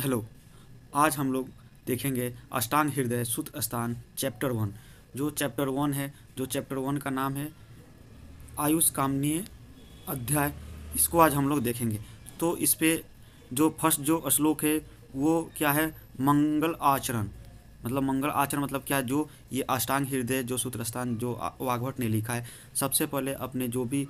hello आज हम लोग देखेंगे अष्टांग हृदय सुत स्थान चैप्टर वन जो चैप्टर वन है जो चैप्टर वन का नाम है आयुष कामनीय अध्याय इसको आज हम लोग देखेंगे तो इस पर जो फर्स्ट जो श्लोक है वो क्या है मंगल आचरण मतलब मंगल आचरण मतलब क्या है जो ये अष्टांग हृदय जो सूत्र स्थान जो वाघवट ने लिखा है सबसे पहले अपने जो भी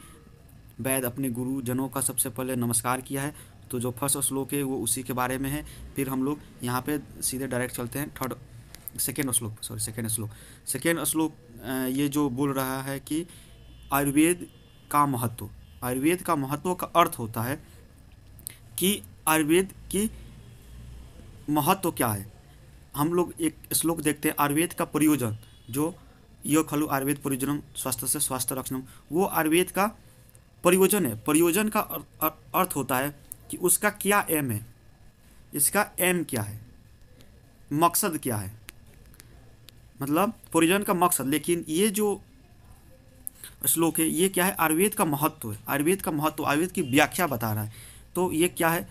वैद अपने गुरुजनों का सबसे पहले नमस्कार किया है तो जो फर्स्ट श्लोक है वो उसी के बारे में है फिर हम लोग यहाँ पे सीधे डायरेक्ट चलते हैं थर्ड सेकेंड श्लोक सॉरी सेकेंड श्लोक सेकेंड श्लोक ये जो बोल रहा है कि आयुर्वेद का महत्व आयुर्वेद का महत्व का अर्थ होता है कि आयुर्वेद की महत्व क्या है हम लोग एक श्लोक देखते हैं आयुर्वेद का प्रयोजन जो यो खलु आयुर्वेद प्रयोजनम स्वास्थ्य से स्वास्थ्य रक्षण वो आयुर्वेद का प्रयोजन है प्रयोजन का अर्थ होता है कि उसका क्या एम है इसका एम क्या है मकसद क्या है मतलब प्रोविजन का मकसद लेकिन ये जो श्लोक है ये क्या है आयुर्वेद का महत्व है आयुर्वेद का महत्व आयुर्वेद की व्याख्या बता रहा है तो ये क्या है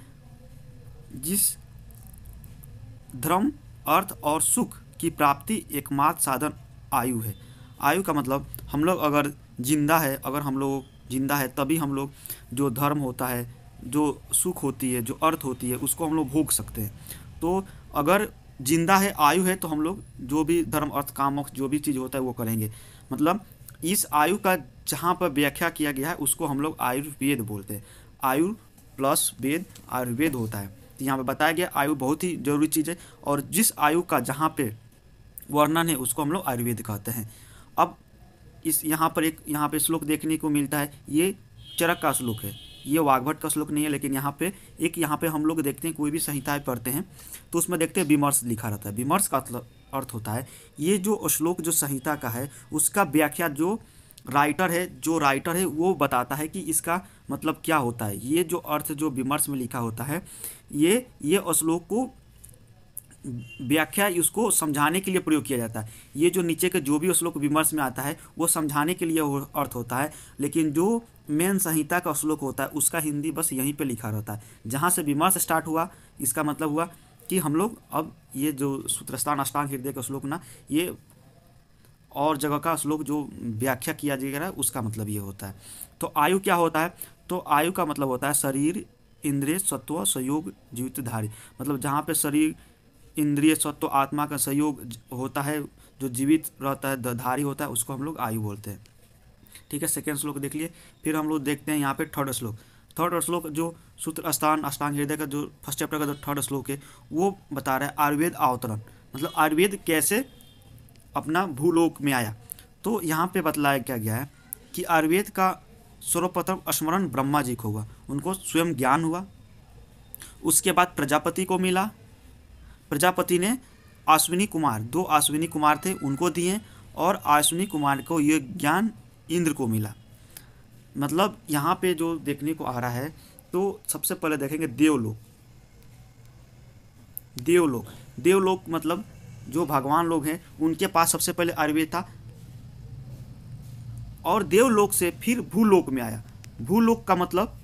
जिस धर्म अर्थ और सुख की प्राप्ति एकमात्र साधन आयु है आयु का मतलब हम लोग अगर जिंदा है अगर हम लोग जिंदा है तभी हम लोग जो धर्म होता है जो सुख होती है जो अर्थ होती है उसको हम लोग भोग सकते हैं तो अगर जिंदा है आयु है तो हम लोग जो भी धर्म अर्थ काम जो भी चीज़ होता है वो करेंगे मतलब इस आयु का जहाँ पर व्याख्या किया गया है उसको हम लोग आयुर्वेद बोलते हैं आयु प्लस वेद आयुर्वेद होता है तो यहाँ पर बताया गया आयु बहुत ही जरूरी चीज़ है और जिस आयु का जहाँ पे वर्णन है उसको हम लोग आयुर्वेद कहते हैं अब इस यहाँ पर एक यहाँ पे श्लोक देखने को मिलता है ये चरक का श्लोक है ये वाघभट का श्लोक नहीं है लेकिन यहाँ पे एक यहाँ पे हम लोग देखते हैं कोई भी संहिताएँ पढ़ते हैं तो उसमें देखते हैं विमर्श लिखा रहता है विमर्श का मतलब अर्थ होता है ये जो श्लोक जो संहिता का है उसका व्याख्या जो राइटर है जो राइटर है वो बताता है कि इसका मतलब क्या होता है ये जो अर्थ जो विमर्श में लिखा होता है ये ये श्लोक को व्याख्या उसको समझाने के लिए प्रयोग किया जाता है ये जो नीचे के जो भी श्लोक विमर्श में आता है वो समझाने के लिए अर्थ होता है लेकिन जो मेन संहिता का श्लोक होता है उसका हिंदी बस यहीं पे लिखा रहता है जहाँ से विमर्श स्टार्ट हुआ इसका मतलब हुआ कि हम लोग अब ये जो सूत्रस्थान अष्टांग हृदय का श्लोक ना ये और जगह का श्लोक जो व्याख्या किया जाएगा उसका मतलब ये होता है तो आयु क्या होता है तो आयु का मतलब होता है शरीर इंद्रिय सत्व संयोग जीवितधारी मतलब जहाँ पे शरीर इंद्रिय सत्व आत्मा का सहयोग होता है जो जीवित रहता है धारी होता है उसको हम लोग आयु बोलते हैं ठीक है सेकेंड श्लोक देख लिए फिर हम लोग देखते हैं यहाँ पे थर्ड श्लोक थर्ड श्लोक जो सूत्र स्थान अष्टांग हृदय का जो फर्स्ट चैप्टर का जो थर्ड श्लोक है वो बता रहा है आयुर्वेद अवतरण मतलब आयुर्वेद कैसे अपना भूलोक में आया तो यहाँ पे बतलाया क्या गया है कि आयुर्वेद का सर्वप्रथम स्मरण ब्रह्मा जी को हुआ उनको स्वयं ज्ञान हुआ उसके बाद प्रजापति को मिला प्रजापति ने अश्विनी कुमार दो अश्विनी कुमार थे उनको दिए और अश्विनी कुमार को ये ज्ञान इंद्र को मिला मतलब यहाँ पे जो देखने को आ रहा है तो सबसे पहले देखेंगे देवलोक देवलोक देवलोक मतलब जो भगवान लोग हैं उनके पास सबसे पहले आयुर्वेद था और देवलोक से फिर भूलोक में आया भूलोक का मतलब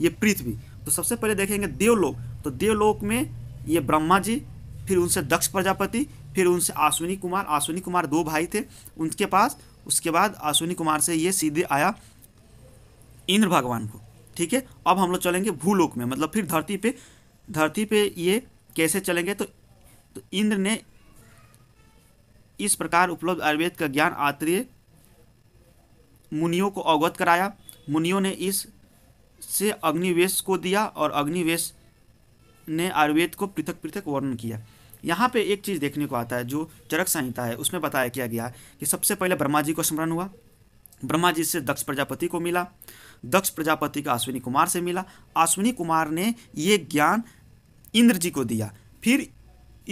ये पृथ्वी तो सबसे पहले देखेंगे देवलोक तो देवलोक में ये ब्रह्मा जी फिर उनसे दक्ष प्रजापति फिर उनसे आश्विनी कुमार आश्विनी कुमार दो भाई थे उनके पास उसके बाद अश्विनी कुमार से ये सीधे आया इंद्र भगवान को ठीक है अब हम लोग चलेंगे भूलोक में मतलब फिर धरती पे धरती पे ये कैसे चलेंगे तो, तो इंद्र ने इस प्रकार उपलब्ध आयुर्वेद का ज्ञान आत्रीय मुनियों को अवगत कराया मुनियों ने इस से अग्निवेश को दिया और अग्निवेश ने आयुर्वेद को पृथक पृथक वर्णन किया यहाँ पे एक चीज़ देखने को आता है जो चरक संहिता है उसमें बताया किया गया कि सबसे पहले ब्रह्मा जी को स्मरण हुआ ब्रह्मा जी से दक्ष प्रजापति को मिला दक्ष प्रजापति का अश्विनी कुमार से मिला अश्विनी कुमार ने ये ज्ञान इंद्र जी को दिया फिर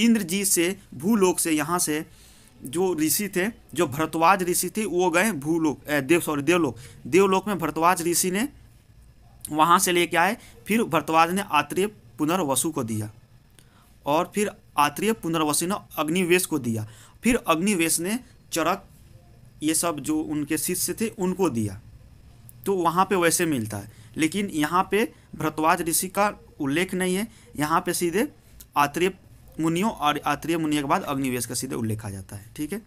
इंद्र जी से भूलोक से यहाँ से जो ऋषि थे जो भरतवाज ऋषि थे वो गए भूलोक देव सॉरी देवलोक देवलोक में भरतवाज ऋषि ने वहाँ से लेके आए फिर भरतवाज ने आत्रेय पुनर्वसु को दिया और फिर आत्रीय पुनर्वसु ने अग्निवेश को दिया फिर अग्निवेश ने चरक ये सब जो उनके शिष्य थे उनको दिया तो वहाँ पे वैसे मिलता है लेकिन यहाँ पे भरतवाज ऋषि का उल्लेख नहीं है यहाँ पे सीधे आत्रेय मुनियों और आत्रेय मुनियों के बाद अग्निवेश का सीधे उल्लेख आ जाता है ठीक है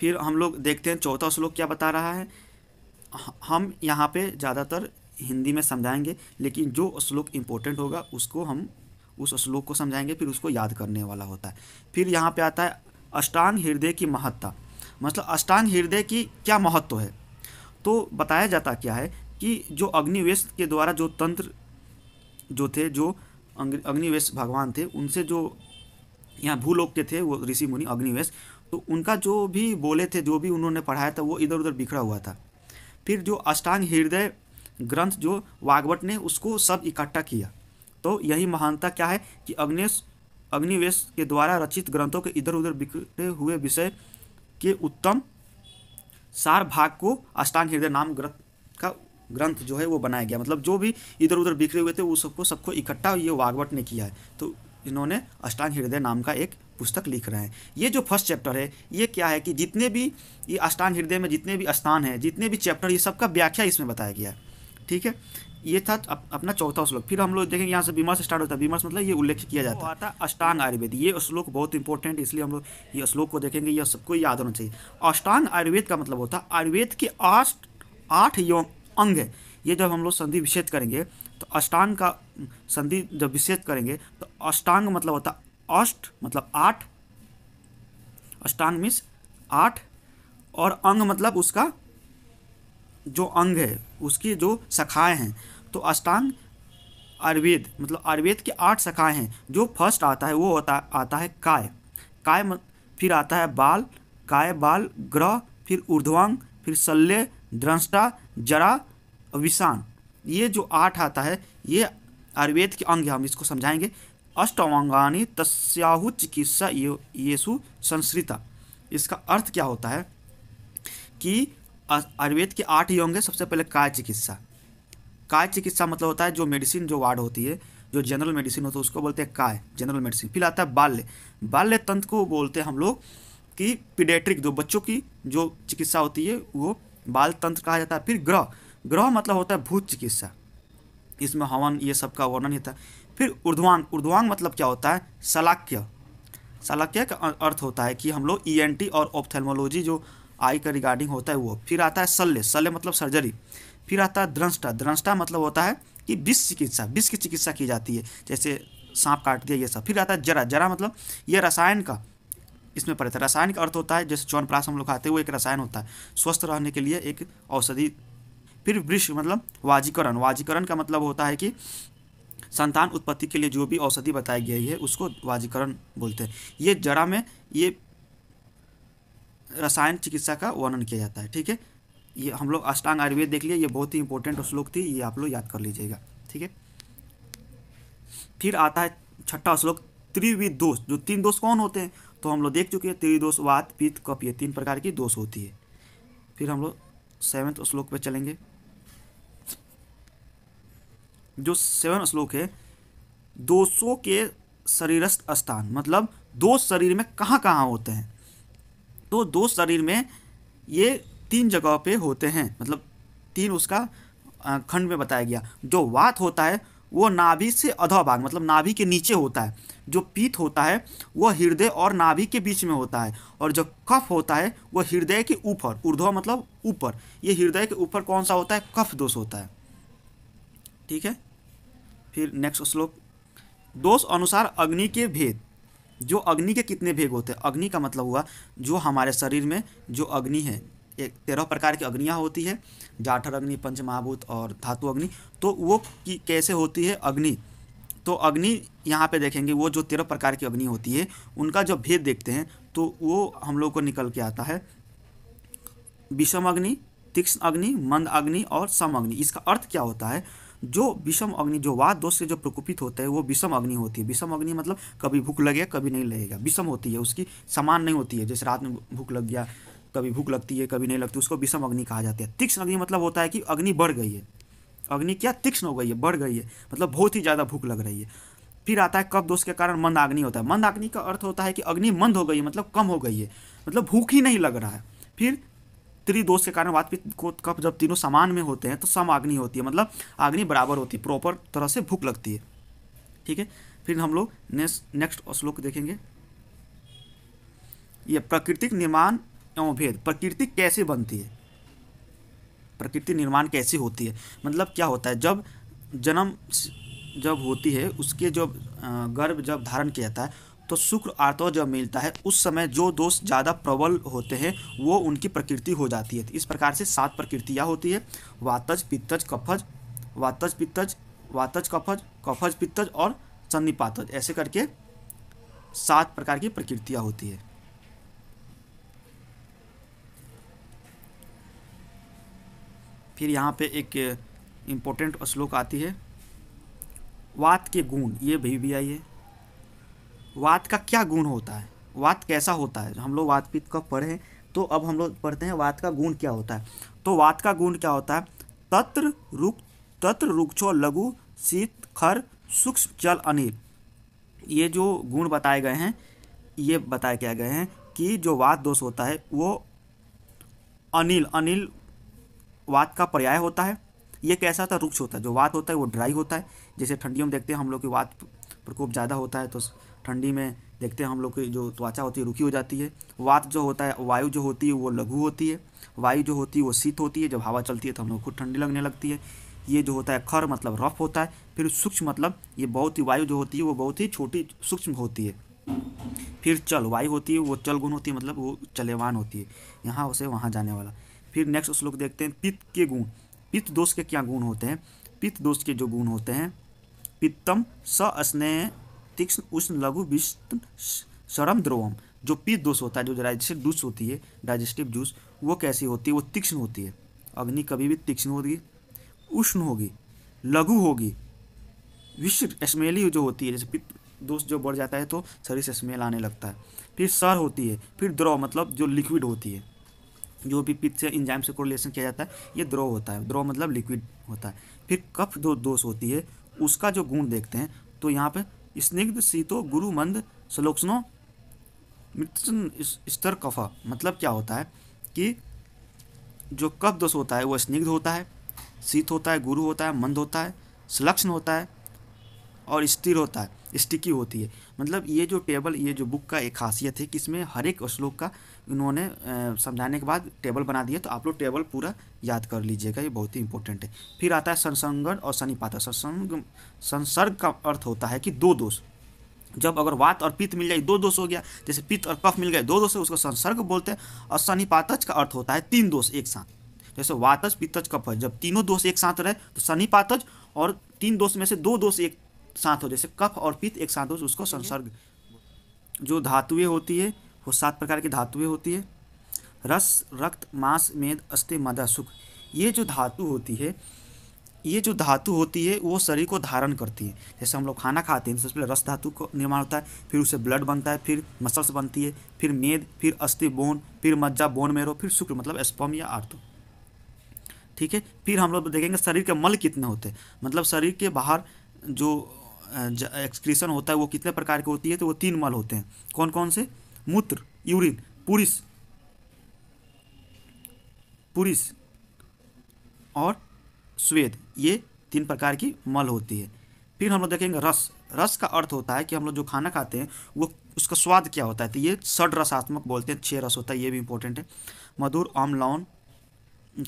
फिर हम लोग देखते हैं चौथा श्लोक क्या बता रहा है हम यहाँ पे ज़्यादातर हिंदी में समझाएंगे लेकिन जो श्लोक इम्पोर्टेंट होगा उसको हम उस श्लोक को समझाएंगे फिर उसको याद करने वाला होता है फिर यहाँ पे आता है अष्टांग हृदय की महत्ता मतलब अष्टांग हृदय की क्या महत्व है तो बताया जाता क्या है कि जो अग्निवेश के द्वारा जो तंत्र जो थे जो अग्निवेश भगवान थे उनसे जो यहाँ भूलोक के थे वो ऋषि मुनि अग्निवेश तो उनका जो भी बोले थे जो भी उन्होंने पढ़ाया था वो इधर उधर बिखरा हुआ था फिर जो अष्टांग हृदय ग्रंथ जो वागवट ने उसको सब इकट्ठा किया तो यही महानता क्या है कि अग्नेश अग्निवेश के द्वारा रचित ग्रंथों के इधर उधर बिखरे हुए विषय के उत्तम सार भाग को अष्टांग हृदय नाम ग्रंथ का ग्रंथ जो है वो बनाया गया मतलब जो भी इधर उधर बिखरे हुए थे वो सबको सबको इकट्ठा ये वागवट ने किया है तो इन्होंने अष्टांग हृदय नाम का एक पुस्तक लिख रहे हैं ये जो फर्स्ट चैप्टर है ये क्या है कि जितने भी ये अष्टांग हृदय में जितने भी स्थान हैं जितने भी चैप्टर ये सबका व्याख्या इसमें बताया गया है ठीक है ये था अप, अपना चौथा श्लोक फिर हम लोग देखेंगे यहाँ से विमर्श स्टार्ट होता है विमर्श मतलब ये उल्लेख किया जाता है अष्टांग आयुर्वेद ये श्लोक बहुत इंपॉर्टेंट इसलिए हम लोग ये श्लोक को देखेंगे यह सबको याद होना चाहिए अष्टांग आयुर्वेद का मतलब होता है आयुर्वेद के आठ आठ यौन अंग है ये जब हम लोग संधि विषेद करेंगे तो अष्टांग का संधि जब विषेद करेंगे तो अष्टांग मतलब होता अष्ट मतलब आठ अष्टांग मीन्स आठ और अंग मतलब उसका जो अंग है उसकी जो शाखाएँ हैं तो अष्टांग आयुर्वेद मतलब आयुर्वेद की आठ शाखाएँ हैं जो फर्स्ट आता है वो होता आता है काय काय फिर आता है बाल काय बाल ग्रह फिर ऊर्ध्वांग फिर शल्य द्रंष्टा जरा विषाण ये जो आठ आता है ये आयुर्वेद के अंग हम इसको समझाएंगे अष्टवांगानी तस्याहु चिकित्सा ये येसु संस्कृता इसका अर्थ क्या होता है कि आयुर्वेद के आठ ही होंगे सबसे पहले काय चिकित्सा काय चिकित्सा मतलब होता है जो मेडिसिन जो वार्ड होती है जो जनरल मेडिसिन होता है उसको बोलते हैं काय जनरल मेडिसिन फिर आता है बाल्य बाल्य तंत्र को बोलते हैं हम लोग कि पीडेट्रिक जो बच्चों की जो चिकित्सा होती है वो बाल तंत्र कहा जाता है फिर ग्रह ग्रह मतलब होता है भूत चिकित्सा इसमें हवन ये सब का वर्णन होता है फिर उर्ध्वांग उर्ध्वांग मतलब क्या होता है सलाक्य सलाक्य का अर्थ होता है कि हम लोग ई e और ऑप्थेलमोलॉजी जो आई का रिगार्डिंग होता है वो फिर आता है सल्ले सल्ले मतलब सर्जरी फिर आता है द्रंष्टा द्रंष्टा मतलब होता है कि विष चिकित्सा विष की चिकित्सा की जाती है जैसे सांप काट दिया ये सब फिर आता है जरा जरा मतलब ये रसायन का इसमें पड़ता है रसायन का अर्थ होता है जैसे चौन प्राश हम लोग खाते हैं वो एक रसायन होता है स्वस्थ रहने के लिए एक औषधि फिर वृक्ष मतलब वाजीकरण वाजीकरण का मतलब होता है कि संतान उत्पत्ति के लिए जो भी औषधि बताई गई है उसको वाजीकरण बोलते हैं ये जरा में ये रसायन चिकित्सा का वर्णन किया जाता है ठीक है ये हम लोग अष्टांग आयुर्वेद देख लिए ये बहुत ही इंपॉर्टेंट श्लोक थी ये आप लोग याद कर लीजिएगा ठीक है फिर आता है छठा श्लोक त्रिविध दोष जो तीन दोष कौन होते हैं तो हम लोग देख चुके हैं त्रिदोष वात पित्त कप ये तीन प्रकार की दोष होती है फिर हम लोग सेवन्थ श्लोक पर चलेंगे जो सेवन श्लोक है दोषों के शरीरस्थ स्थान मतलब दोष शरीर में कहाँ कहाँ होते हैं तो दो शरीर में ये तीन जगह पे होते हैं मतलब तीन उसका खंड में बताया गया जो वात होता है वो नाभि से अधो भाग मतलब नाभि के नीचे होता है जो पीत होता है वह हृदय और नाभि के बीच में होता है और जो कफ होता है वह हृदय के ऊपर ऊर्ध्व मतलब ऊपर ये हृदय के ऊपर कौन सा होता है कफ दोष होता है ठीक है फिर नेक्स्ट श्लोक दोष अनुसार अग्नि के भेद जो अग्नि के कितने भेग होते हैं अग्नि का मतलब हुआ जो हमारे शरीर में जो अग्नि है एक तेरह प्रकार की अग्नियाँ होती है जाठर अग्नि पंचमहाभूत और धातु अग्नि तो वो की कैसे होती है अग्नि तो अग्नि यहाँ पे देखेंगे वो जो तेरह प्रकार की अग्नि होती है उनका जब भेद देखते हैं तो वो हम लोग को निकल के आता है विषम अग्नि तीक्ष्ण अग्नि मंद अग्नि और सम अग्नि इसका अर्थ क्या होता है जो विषम अग्नि जो वाद दोष से जो प्रकोपित होते हैं वो विषम अग्नि होती है विषम अग्नि मतलब कभी भूख लगेगा कभी नहीं लगेगा विषम होती है उसकी समान नहीं होती है जैसे रात में भूख लग गया कभी भूख लगती है कभी नहीं लगती उसको विषम अग्नि कहा जाता है तीक्ष्ण अग्नि मतलब होता है कि अग्नि बढ़ गई है अग्नि क्या तीक्ष्ण हो गई है बढ़ गई है मतलब बहुत ही ज़्यादा भूख लग रही है फिर आता है कब दोष के कारण मंद अग्नि होता है मंद अग्नि का अर्थ होता है कि अग्नि मंद हो गई है मतलब कम हो गई है मतलब भूख ही नहीं लग रहा है फिर त्रिदोष के कारण वातपित्त कफ जब तीनों समान में होते हैं तो सम आग्नि होती है मतलब आग्नि बराबर होती है प्रॉपर तरह से भूख लगती है ठीक है फिर हम लोग नेक्स्ट श्लोक देखेंगे ये प्रकृतिक निर्माण एवं भेद प्रकृति कैसे बनती है प्रकृति निर्माण कैसे होती है मतलब क्या होता है जब जन्म जब होती है उसके जब गर्भ जब धारण किया जाता है तो शुक्र आर्तव जब मिलता है उस समय जो दोष ज़्यादा प्रबल होते हैं वो उनकी प्रकृति हो जाती है तो इस प्रकार से सात प्रकृतियाँ होती है वातज पित्तज कफज वातज पित्तज वातज कफज कफज पित्तज और सन्निपातज ऐसे करके सात प्रकार की प्रकृतियाँ होती है फिर यहाँ पे एक इम्पोर्टेंट श्लोक आती है वात के गुण ये भी भी आई है वात का क्या गुण होता है वात कैसा होता है हम लोग वात पित्त का पढ़ें तो अब हम लोग पढ़ते हैं वात का गुण क्या होता है तो वात का गुण क्या होता है तत्र रुक तत्र रुक्षो लघु शीत खर सूक्ष्म जल अनिल ये जो गुण बताए गए हैं ये बताए क्या गए हैं कि जो वात दोष होता है वो अनिल अनिल वात का पर्याय होता है ये कैसा होता है रुक्ष होता है जो वात होता है वो ड्राई होता है जैसे ठंडियों में देखते हैं हम लोग की वात प्रकोप ज़्यादा होता है तो ठंडी में देखते हैं हम लोग की जो त्वचा होती है रुकी हो जाती है वात जो होता है वायु जो होती है वो लघु होती है वायु जो होती है वो शीत होती है जब हवा चलती है तो हम लोग को ठंडी लगने लगती है ये जो होता है खर मतलब रफ होता है फिर सूक्ष्म मतलब ये बहुत ही वायु जो होती है वो बहुत ही छोटी सूक्ष्म होती है फिर चल वायु होती है वो चल गुण होती है मतलब वो चलेवान होती है यहाँ उसे वहाँ जाने वाला फिर नेक्स्ट उस लोग देखते हैं पित्त के गुण पित्त दोष के क्या गुण होते हैं पित्त दोष के जो गुण होते हैं पित्तम सस्नेह तीक्ष्ण उष्ण लघु विष्ण शरम द्रोवम जो पित्त दोष होता है जो डाइजेस्टिव जूस होती है डाइजेस्टिव जूस वो कैसी होती है वो तीक्ष्ण होती है अग्नि कभी भी तीक्ष्ण होगी उष्ण होगी लघु होगी विश्व स्मेली जो होती है जैसे पित्त दोष जो बढ़ जाता है तो शरीर से स्मेल आने लगता है फिर सर होती है फिर द्रव मतलब जो लिक्विड होती है जो भी पित्त से इंजाइम से कोरिलेशन किया जाता है ये द्रव होता है द्रव मतलब लिक्विड होता है फिर कफ जो दोष होती है उसका जो गुण देखते हैं तो यहाँ पे स्निग्ध शीतो गुरु मंद सलोक्सनो स्तर कफा मतलब क्या होता है कि जो कफ दोष होता है वह स्निग्ध होता है शीत होता है गुरु होता है मंद होता है सलक्षण होता है और स्थिर होता है स्टिकी होती है मतलब ये जो टेबल ये जो बुक का एक खासियत है कि इसमें हर एक श्लोक का इन्होंने समझाने के बाद टेबल बना दिया तो आप लोग टेबल पूरा याद कर लीजिएगा ये बहुत ही इंपॉर्टेंट है फिर आता है संसंगन और सनिपात संसंग संसर्ग का अर्थ होता है कि दो दोष जब अगर वात और पित्त मिल जाए दो दोष हो गया जैसे पित्त और कफ मिल गए दो दोष है उसको संसर्ग बोलते हैं और सनिपातज का अर्थ होता है तीन दोष एक साथ जैसे वातज पित्तज कफ जब तीनों दोष एक साथ रहे तो सनिपातज और तीन दोष में से दो दोष एक साथ हो जैसे कफ और पित्त एक साथ हो तो उसको संसर्ग जो धातुएं होती है वो सात प्रकार की धातुएं होती है रस रक्त मांस मेद अस्थि मदा सुख ये जो धातु होती है ये जो धातु होती है वो शरीर को धारण करती है जैसे हम लोग खाना खाते हैं तो सबसे पहले रस धातु का निर्माण होता है फिर उसे ब्लड बनता है फिर मसल्स बनती है फिर मेद फिर अस्थि बोन फिर मज्जा बोन मेरो फिर शुक्र मतलब स्पम या आर्थो ठीक है फिर हम लोग देखेंगे शरीर के मल कितने होते हैं मतलब शरीर के बाहर जो एक्सक्रीशन होता है वो कितने प्रकार की होती है तो वो तीन मल होते हैं कौन कौन से मूत्र यूरिन पुरिस पुरिस और स्वेद ये तीन प्रकार की मल होती है फिर हम लोग देखेंगे रस रस का अर्थ होता है कि हम लोग जो खाना खाते हैं वो उसका स्वाद क्या होता है तो ये षड रसात्मक बोलते हैं छः रस होता है ये भी इंपॉर्टेंट है मधुर अम्लौन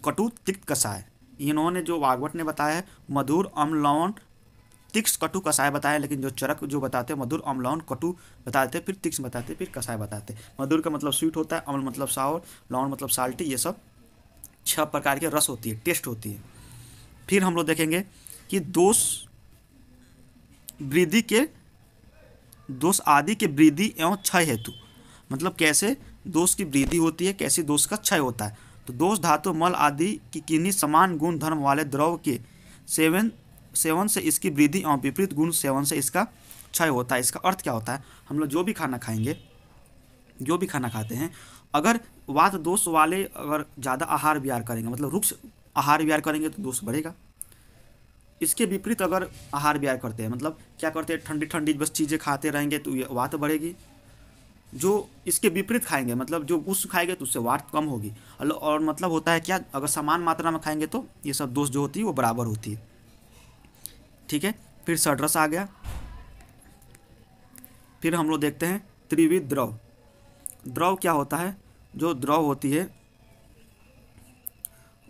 कटु तिक्त कसाय इन्होंने जो भागवत ने बताया है मधुर अम्लौन तिक्स कटु कसाय बताए लेकिन जो चरक जो बताते हैं मधुर अमलौन कटु बताते फिर तिक्स बताते फिर कसाय बताते मधुर का मतलब स्वीट होता है अमल मतलब सावर लौन मतलब साल्टी ये सब छह प्रकार के रस होती है टेस्ट होती है फिर हम लोग देखेंगे कि दोष वृद्धि के दोष आदि के वृद्धि एवं क्षय हेतु मतलब कैसे दोष की वृद्धि होती है कैसे दोष का क्षय होता है तो दोष धातु मल आदि की किन्हीं समान गुण धर्म वाले द्रव के सेवन सेवन से इसकी वृद्धि और विपरीत गुण सेवन से इसका क्षय होता है इसका अर्थ क्या होता है हम लोग जो भी खाना खाएंगे जो भी खाना खाते हैं अगर वात दोष वाले अगर ज़्यादा आहार विहार करेंगे मतलब रुक्ष आहार विहार करेंगे तो दोष बढ़ेगा इसके विपरीत अगर आहार विहार करते हैं मतलब क्या करते हैं ठंडी ठंडी बस चीज़ें खाते रहेंगे तो ये वात बढ़ेगी जो इसके विपरीत खाएंगे मतलब जो उस खाएंगे तो उससे वात कम होगी और मतलब होता है क्या अगर समान मात्रा में खाएंगे तो ये सब दोष जो होती है वो बराबर होती है ठीक है फिर सडरस आ गया फिर हम लोग देखते हैं त्रिविध द्रव द्रव क्या होता है जो द्रव होती है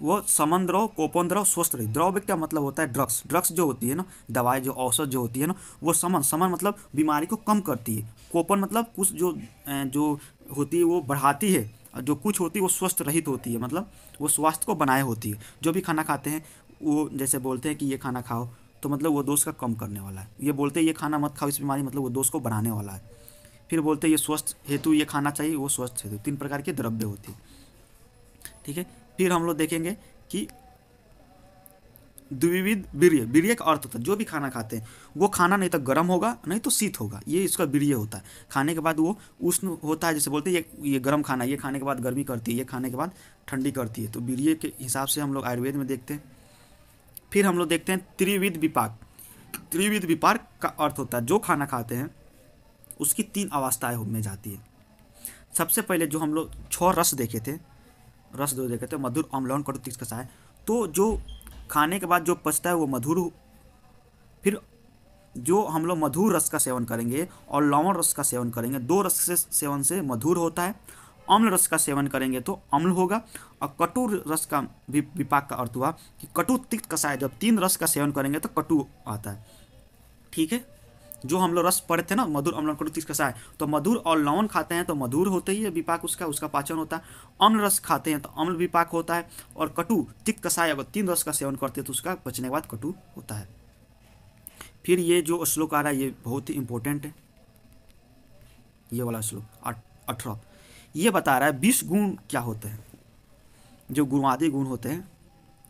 वो समन द्रव कोपन द्रव स्वस्थ रही द्रव क्या मतलब होता है ड्रग्स ड्रग्स जो होती है ना दवाई जो औसत जो होती है ना वो समन समन मतलब बीमारी को कम करती है कोपन मतलब कुछ जो जो होती है वो बढ़ाती है जो कुछ होती है वो स्वस्थ रहित होती है मतलब वो स्वास्थ्य को बनाए होती है जो भी खाना खाते हैं वो जैसे बोलते हैं कि ये खाना खाओ तो मतलब वो दोष का कम करने वाला है ये बोलते हैं ये खाना मत खाओ इस बीमारी मतलब वो दोष को बढ़ाने वाला है फिर बोलते ये स्वस्थ हेतु ये खाना चाहिए वो स्वस्थ हेतु तीन प्रकार के द्रव्य होती है ठीक है फिर हम लोग देखेंगे कि द्विविध वीर्य वीर्य का अर्थ होता है जो भी खाना खाते हैं वो खाना नहीं तो गर्म होगा नहीं तो शीत होगा ये इसका वीर्य होता है खाने के बाद वो उष्ण होता है जैसे बोलते हैं ये ये गर्म खाना ये खाने के बाद गर्मी करती है ये खाने के बाद ठंडी करती है तो वीर्य के हिसाब से हम लोग आयुर्वेद में देखते हैं फिर हम लोग देखते हैं त्रिविध विपाक त्रिविध विपाक का अर्थ होता है जो खाना खाते हैं उसकी तीन अवस्थाएं में जाती है सबसे पहले जो हम लोग छः रस देखे थे रस जो देखे थे मधुर अम्लौन कटु तीस कसाए तो जो खाने के बाद जो पचता है वो मधुर फिर जो हम लोग मधुर रस का सेवन करेंगे और लवण रस का सेवन करेंगे दो रस से सेवन से मधुर होता है अम्ल रस का सेवन करेंगे तो अम्ल होगा और कटु रस का विपाक का अर्थ हुआ कि कटु तिक्त कसाय जब तीन रस का सेवन करेंगे तो कटु आता है ठीक है जो हम लोग रस पड़े थे ना मधुर अम्ल कटु तीस कषाय तो मधुर और लवन खाते हैं तो मधुर होते ही है विपाक उसका उसका पाचन होता है अम्ल रस खाते हैं तो अम्ल विपाक होता है और कटु तिक्त कसाय अगर तीन रस का सेवन करते हैं तो उसका बचने के बाद कटु होता है फिर ये जो श्लोक आ रहा है ये बहुत ही इंपॉर्टेंट है ये वाला श्लोक अठारह ये बता रहा है बीस गुण क्या होते हैं जो गुणवादी गुण होते हैं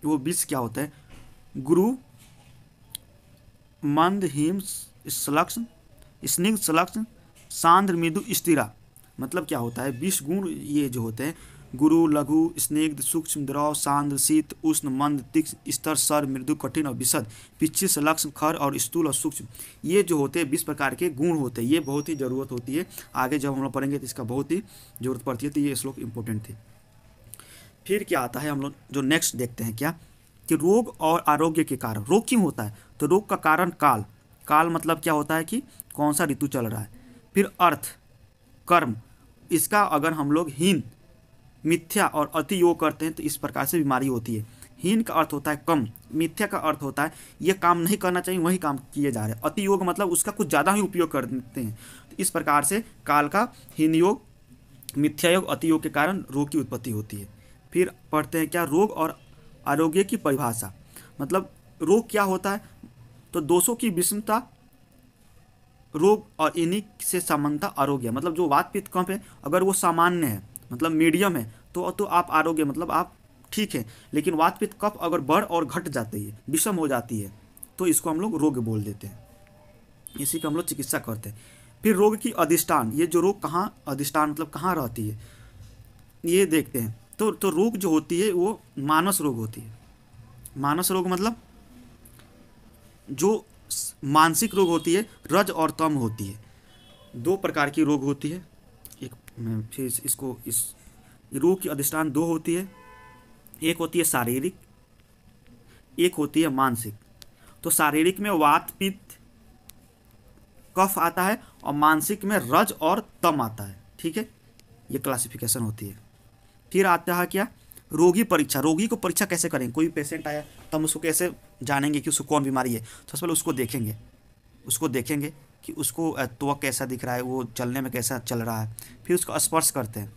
वो बीस क्या होते हैं गुरु मंद हिम श्लक्ष स्निग्ध श्लक्ष सांद्र मृदु स्थिरा मतलब क्या होता है बीस गुण ये जो होते हैं गुरु लघु स्निग्ध सूक्ष्म द्रव सांद्र शीत उष्ण मंद तीक्ष स्तर सर मृदु कठिन और विशद पिछले लक्ष्म खर और स्थूल और सूक्ष्म ये जो होते हैं बीस प्रकार के गुण होते हैं ये बहुत ही जरूरत होती है आगे जब हम लोग पढ़ेंगे तो इसका बहुत ही जरूरत पड़ती है तो ये श्लोक इंपॉर्टेंट थे फिर क्या आता है हम लोग जो नेक्स्ट देखते हैं क्या कि रोग और आरोग्य के कारण रोग क्यों होता है तो रोग का कारण काल काल मतलब क्या होता है कि कौन सा ऋतु चल रहा है फिर अर्थ कर्म इसका अगर हम लोग हीन मिथ्या और अति योग करते हैं तो इस प्रकार से बीमारी होती है हीन का अर्थ होता है कम मिथ्या का अर्थ होता है ये काम नहीं करना चाहिए वही काम किए जा रहे हैं अति योग मतलब उसका कुछ ज़्यादा ही उपयोग कर देते हैं तो इस प्रकार से काल का हीन योग मिथ्या योग अति योग के कारण रोग की उत्पत्ति होती है फिर पढ़ते हैं क्या रोग और आरोग्य की परिभाषा मतलब रोग क्या होता है तो दोषों की विषमता रोग और इन्हीं से समानता आरोग्य मतलब जो वात पित्त कंप है अगर वो सामान्य है मतलब मीडियम है तो तो आप आरोग्य मतलब आप ठीक है लेकिन वातपित कफ अगर बढ़ और घट जाती है विषम हो जाती है तो इसको हम लोग रोग बोल देते हैं इसी का हम लोग चिकित्सा करते हैं फिर रोग की अधिष्ठान ये जो रोग कहाँ अधिष्ठान मतलब कहाँ रहती है ये देखते हैं तो तो रोग जो होती है वो मानस रोग होती है मानस रोग मतलब जो मानसिक रोग होती है रज और तम होती है दो प्रकार की रोग होती है फिर इसको इस रोग की अधिष्ठान दो होती है एक होती है शारीरिक एक होती है मानसिक तो शारीरिक में वात पित्त कफ आता है और मानसिक में रज और तम आता है ठीक है ये क्लासिफिकेशन होती है फिर आता है क्या रोगी परीक्षा रोगी को परीक्षा कैसे करेंगे कोई पेशेंट आया तो हम उसको कैसे जानेंगे कि उसको कौन बीमारी है तो सबसे पहले उसको देखेंगे उसको देखेंगे कि उसको त्वक कैसा दिख रहा है वो चलने में कैसा चल रहा है फिर उसको स्पर्श करते हैं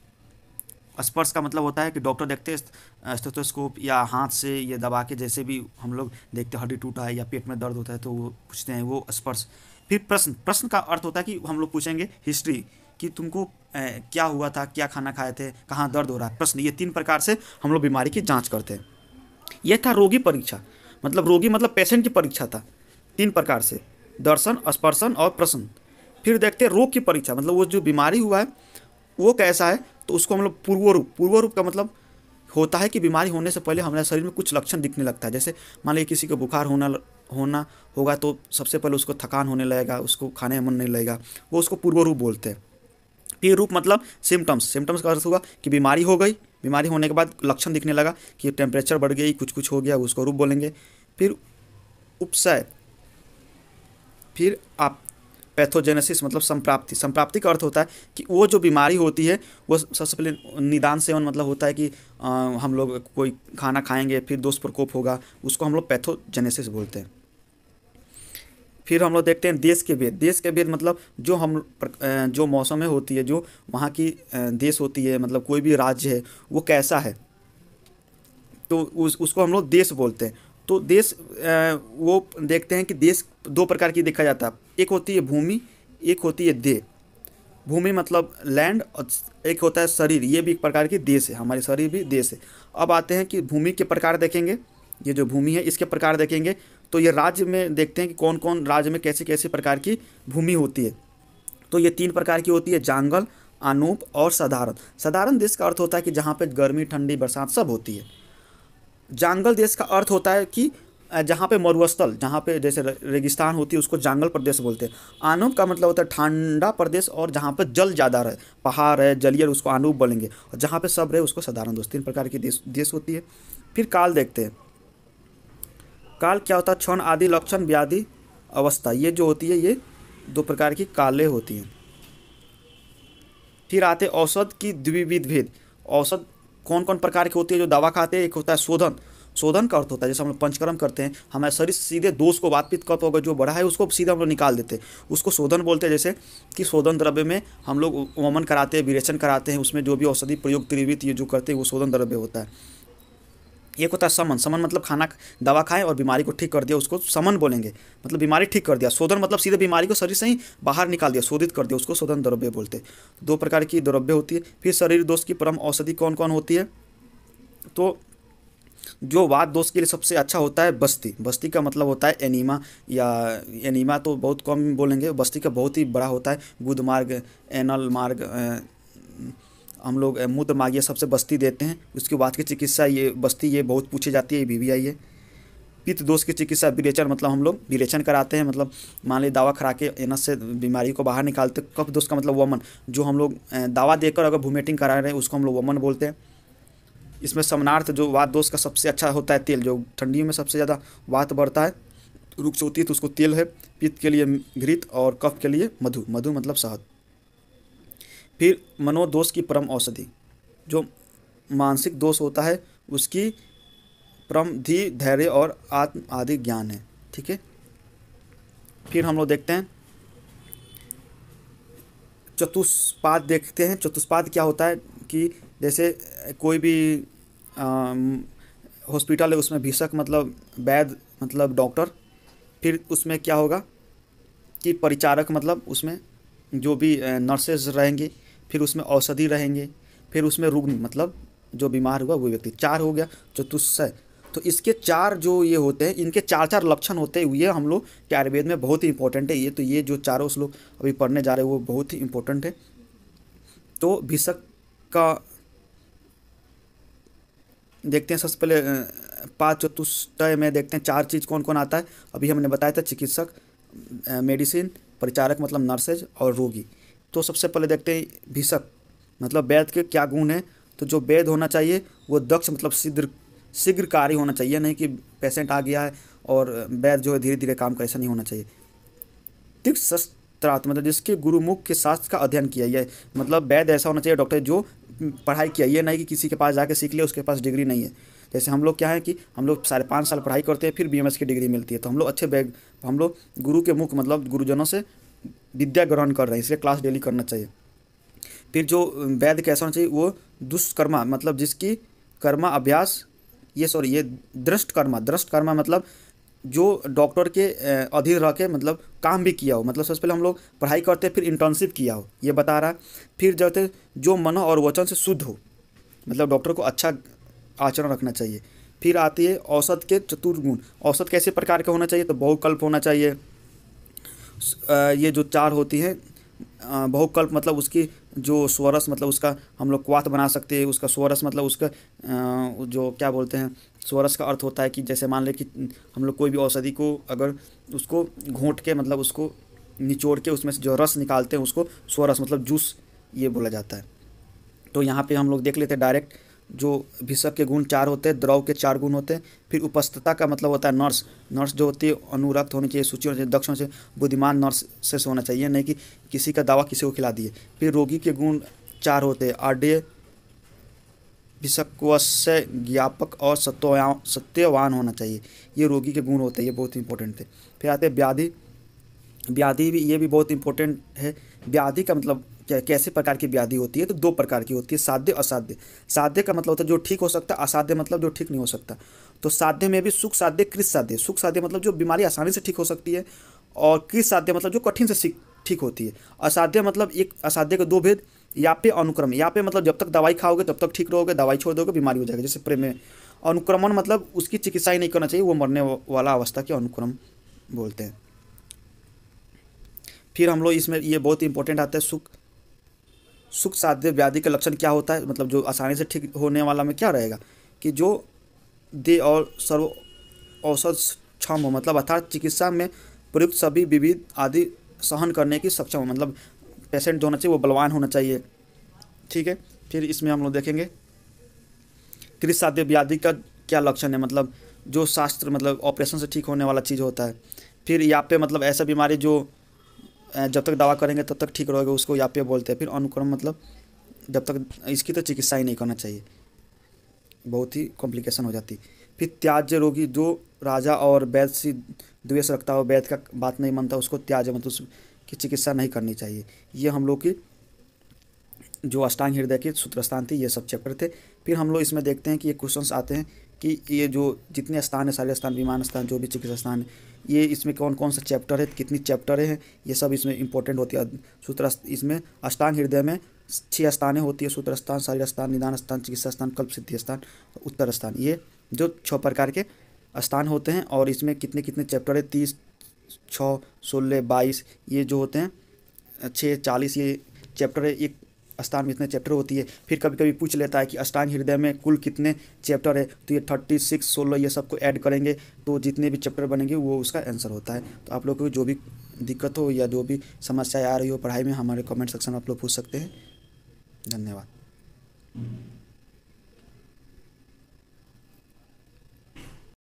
स्पर्श का मतलब होता है कि डॉक्टर देखते हैं स्टेथोस्कोप या हाथ से ये दबा के जैसे भी हम लोग देखते हैं हड्डी टूटा है या पेट में दर्द होता है तो वो पूछते हैं वो स्पर्श फिर प्रश्न प्रश्न का अर्थ होता है कि हम लोग पूछेंगे हिस्ट्री कि तुमको ए, क्या हुआ था क्या खाना खाए थे कहाँ दर्द हो रहा है प्रश्न ये तीन प्रकार से हम लोग बीमारी की जाँच करते हैं यह था रोगी परीक्षा मतलब रोगी मतलब पेशेंट की परीक्षा था तीन प्रकार से दर्शन स्पर्शन और प्रश्न फिर देखते हैं रोग की परीक्षा मतलब वो जो बीमारी हुआ है वो कैसा है तो उसको हम लोग पूर्व रूप पूर्व रूप का मतलब होता है कि बीमारी होने से पहले हमारे शरीर में कुछ लक्षण दिखने लगता है जैसे मान लीजिए किसी को बुखार होना होना होगा तो सबसे पहले उसको थकान होने लगेगा उसको खाने में मन नहीं लगेगा वो उसको पूर्व रूप बोलते हैं फिर रूप मतलब सिम्टम्स सिम्टम्स का अर्थ हुआ कि बीमारी हो गई बीमारी होने के बाद लक्षण दिखने लगा कि टेम्परेचर बढ़ गई कुछ कुछ हो गया उसको रूप बोलेंगे फिर उपसय फिर आप पैथोजेनेसिस मतलब संप्राप्ति संप्राप्ति का अर्थ होता है कि वो जो बीमारी होती है वो सबसे पहले निदान सेवन मतलब होता है कि आ, हम लोग कोई खाना खाएंगे फिर दोष प्रकोप होगा उसको हम लोग पैथोजेनेसिस बोलते हैं फिर हम लोग देखते हैं देश के भेद देश के भेद मतलब जो हम जो मौसम में होती है जो वहाँ की देश होती है मतलब कोई भी राज्य है वो कैसा है तो उस उसको हम लोग देश बोलते हैं तो देश वो देखते हैं कि देश दो प्रकार की देखा जाता है एक होती है भूमि एक होती है देह भूमि मतलब लैंड और एक होता है शरीर ये भी एक प्रकार की देश है हमारे शरीर भी देश है अब आते हैं कि भूमि के प्रकार देखेंगे ये जो भूमि है इसके प्रकार देखेंगे तो ये राज्य में देखते हैं कि कौन कौन राज्य में कैसे कैसे प्रकार की भूमि होती है तो ये तीन प्रकार की होती है जंगल अनूप और साधारण साधारण देश का अर्थ होता है कि जहाँ पर गर्मी ठंडी बरसात सब होती है जंगल देश का अर्थ होता है कि जहाँ पे मरुस्थल जहाँ पे जैसे रेगिस्तान होती है उसको जंगल प्रदेश बोलते हैं आनूब का मतलब होता है ठंडा प्रदेश और जहाँ पे जल ज़्यादा रहे पहाड़ है जलीय उसको आनूब बोलेंगे और जहाँ पे सब रहे उसको साधारण दोष तीन प्रकार की देश देश होती है फिर काल देखते हैं काल क्या होता है क्षण आदि लक्षण व्याधि अवस्था ये जो होती है ये दो प्रकार की काले होती हैं फिर आते औसत की द्विविध भेद औसत कौन कौन प्रकार की होती है जो दवा खाते हैं एक होता है शोधन शोधन का अर्थ होता है जैसे हम लोग पंचकर्म करते हैं हमारे शरीर सीधे दोष को बातपीत कर होगा जो बड़ा है उसको सीधे हम लोग निकाल देते हैं उसको शोधन बोलते हैं जैसे कि शोधन द्रव्य में हम लोग वमन कराते हैं विरेचन कराते हैं उसमें जो भी औषधि प्रयोग त्रिवित ये जो करते हैं वो शोधन द्रव्य होता है एक होता है समन समन मतलब खाना दवा खाए और बीमारी को ठीक कर दिया उसको समन बोलेंगे मतलब बीमारी ठीक कर दिया शोधन मतलब सीधे बीमारी को शरीर से ही बाहर निकाल दिया शोधित कर दिया उसको शोधन द्रव्य बोलते दो प्रकार की द्रव्य होती है फिर शरीर दोष की परम औषधि कौन कौन होती है तो जो वाद दोष के लिए सबसे अच्छा होता है बस्ती बस्ती का मतलब होता है एनीमा या एनीमा तो बहुत कम बोलेंगे बस्ती का बहुत ही बड़ा होता है गुद मार्ग एनल मार्ग हम लोग मूत्र मागिया सबसे बस्ती देते हैं उसके बाद की चिकित्सा ये बस्ती ये बहुत पूछी जाती है ये भी आई है पित्त दोष की चिकित्सा विरेचन मतलब हम लोग विरेचन कराते हैं मतलब मान लीजिए दवा खरा के एनस से बीमारी को बाहर निकालते कफ दोष का मतलब वमन जो हम लोग दवा देकर अगर वोमिटिंग करा रहे हैं उसको हम लोग वमन बोलते हैं इसमें समनार्थ जो वात दोष का सबसे अच्छा होता है तेल जो ठंडियों में सबसे ज़्यादा वात बढ़ता है रुक्ष होती है तो उसको तेल है पित्त के लिए घृत और कफ के लिए मधु मधु मतलब शहद फिर मनोदोष की परम औषधि जो मानसिक दोष होता है उसकी परम धि धैर्य और आत्म आदि ज्ञान है ठीक है फिर हम लोग देखते हैं चतुष्पाद देखते हैं चतुष्पाद क्या होता है कि जैसे कोई भी हॉस्पिटल है उसमें भीषक मतलब वैद मतलब डॉक्टर फिर उसमें क्या होगा कि परिचारक मतलब उसमें जो भी नर्सेज रहेंगी फिर उसमें औषधि रहेंगे फिर उसमें रुग्ण मतलब जो बीमार हुआ वो व्यक्ति चार हो गया चतुस्सय तो इसके चार जो ये होते हैं इनके चार चार लक्षण होते हुए हम लोग के आयुर्वेद में बहुत ही इंपॉर्टेंट है ये तो ये जो चारों श्लोक अभी पढ़ने जा रहे हैं वो बहुत ही इंपॉर्टेंट है तो भिषक का देखते हैं सबसे पहले पाँच चतुष्टय में देखते हैं चार चीज़ कौन कौन आता है अभी हमने बताया था चिकित्सक मेडिसिन परिचारक मतलब नर्सेज और रोगी तो सबसे पहले देखते हैं भीषक मतलब वैद के क्या गुण हैं तो जो वैद होना चाहिए वो दक्ष मतलब शीघ्र शीघ्रकारी होना चाहिए नहीं कि पेशेंट आ गया है और वैद जो है धीरे धीरे काम का ऐसा नहीं होना चाहिए तीक्ष शस्त्रार्थ मतलब जिसके गुरुमुख के शास्त्र का अध्ययन किया है मतलब वैद ऐसा होना चाहिए डॉक्टर जो पढ़ाई किया ये नहीं कि किसी के पास जाके सीख लिया उसके पास डिग्री नहीं है जैसे हम लोग क्या है कि हम लोग साढ़े पाँच साल पढ़ाई करते हैं फिर बी की डिग्री मिलती है तो हम लोग अच्छे बैग हम लोग गुरु के मुख मतलब गुरुजनों से विद्या ग्रहण कर रहे हैं इसलिए क्लास डेली करना चाहिए फिर जो वैद्य कैसा होना चाहिए वो दुष्कर्मा मतलब जिसकी कर्मा अभ्यास ये सॉरी ये दृष्ट कर्मा दृष्ट कर्मा मतलब जो डॉक्टर के अधीन रह के मतलब काम भी किया हो मतलब सबसे पहले हम लोग पढ़ाई करते फिर इंटर्नशिप किया हो ये बता रहा फिर जो जो मन और वचन से शुद्ध हो मतलब डॉक्टर को अच्छा आचरण रखना चाहिए फिर आती है औसत के चतुर्गुण औसत कैसे प्रकार का होना चाहिए तो बहुकल्प होना चाहिए ये जो चार होती है बहुकल्प मतलब उसकी जो स्वरस मतलब उसका हम लोग क्वात बना सकते हैं उसका स्वरस मतलब उसका जो क्या बोलते हैं स्वरस का अर्थ होता है कि जैसे मान लें कि हम लोग कोई भी औषधि को अगर उसको घोंट के मतलब उसको निचोड़ के उसमें से जो रस निकालते हैं उसको स्वरस मतलब जूस ये बोला जाता है तो यहाँ पे हम लोग देख लेते हैं डायरेक्ट जो भिषक के गुण चार होते हैं द्रव के चार गुण होते हैं फिर उपस्थता का मतलब होता है नर्स नर्स जो होती है अनुरक्त होनी चाहिए सूची होनी चाहिए दक्ष होना चाहिए बुद्धिमान नर्स से होना चाहिए नहीं कि किसी का दावा किसी को खिला दिए फिर रोगी के गुण चार होते हैं आर्डे से ज्ञापक और सत्यवा सत्यवान होना चाहिए ये रोगी के गुण होते हैं ये बहुत इंपॉर्टेंट थे फिर आते हैं व्याधि व्याधि भी ये भी बहुत इंपॉर्टेंट है व्याधि का मतलब कैसे प्रकार की व्याधि होती है तो दो प्रकार की होती है साध्य असाध्य साध्य का मतलब होता है जो ठीक हो सकता है असाध्य मतलब जो ठीक नहीं हो सकता तो साध्य में भी सुख साध्य कृत साध्य सुख साध्य मतलब जो बीमारी आसानी से ठीक हो सकती है और कृत साध्य मतलब जो कठिन से ठीक होती है असाध्य मतलब एक असाध्य के दो भेद या पे अनुक्रम या पे मतलब जब तक दवाई खाओगे तब तक ठीक रहोगे दवाई छोड़ दोगे बीमारी हो जाएगी जैसे प्रेम में अनुक्रमण मतलब उसकी चिकित्सा ही नहीं करना चाहिए वो मरने वाला अवस्था के अनुक्रम बोलते हैं फिर हम लोग इसमें ये बहुत इंपॉर्टेंट आता है सुख सुख साध्य व्याधि का लक्षण क्या होता है मतलब जो आसानी से ठीक होने वाला में क्या रहेगा कि जो दे और सर्व औसत क्षम हो मतलब अर्थात चिकित्सा में प्रयुक्त सभी विविध आदि सहन करने की सक्षम हो मतलब पेशेंट जो होना चाहिए वो बलवान होना चाहिए ठीक है फिर इसमें हम लोग देखेंगे कृषि साध्य व्याधि का क्या लक्षण है मतलब जो शास्त्र मतलब ऑपरेशन से ठीक होने वाला चीज़ होता है फिर यहाँ पे मतलब ऐसा बीमारी जो जब तक दवा करेंगे तब तक ठीक रहोगे उसको पे बोलते हैं फिर अनुक्रम मतलब जब तक इसकी तो चिकित्सा ही नहीं करना चाहिए बहुत ही कॉम्प्लिकेशन हो जाती फिर त्याज्य रोगी जो राजा और वैद्य से द्वेष रखता हो वैद्य का बात नहीं मानता उसको त्याज्य मतलब उसकी चिकित्सा नहीं करनी चाहिए ये हम लोग की जो अष्टांग हृदय के सूत्र स्थान थे ये सब चैप्टर थे फिर हम लोग इसमें देखते हैं कि ये क्वेश्चन आते हैं कि ये जो जितने स्थान है सारे स्थान विमान स्थान जो भी चिकित्सा स्थान है ये इसमें कौन कौन सा चैप्टर है कितनी चैप्टर हैं ये सब इसमें इंपॉर्टेंट होती है सूत्र इसमें अष्टांग हृदय में छः स्थानें होती है सूत्र स्थान शरीर स्थान निदान स्थान चिकित्सा स्थान कल्प सिद्धि स्थान उत्तर स्थान ये जो छः प्रकार के स्थान होते हैं और इसमें कितने कितने चैप्टर है तीस छः सोलह बाईस ये जो होते हैं छः चालीस ये चैप्टर है एक अष्टांग में इतने चैप्टर होती है फिर कभी कभी पूछ लेता है कि अष्टांग हृदय में कुल कितने चैप्टर है तो ये थर्टी सिक्स सोलह ये सबको ऐड करेंगे तो जितने भी चैप्टर बनेंगे वो उसका आंसर होता है तो आप लोगों को जो भी दिक्कत हो या जो भी समस्याएँ आ रही हो पढ़ाई में हमारे कमेंट सेक्शन में आप लोग पूछ सकते हैं धन्यवाद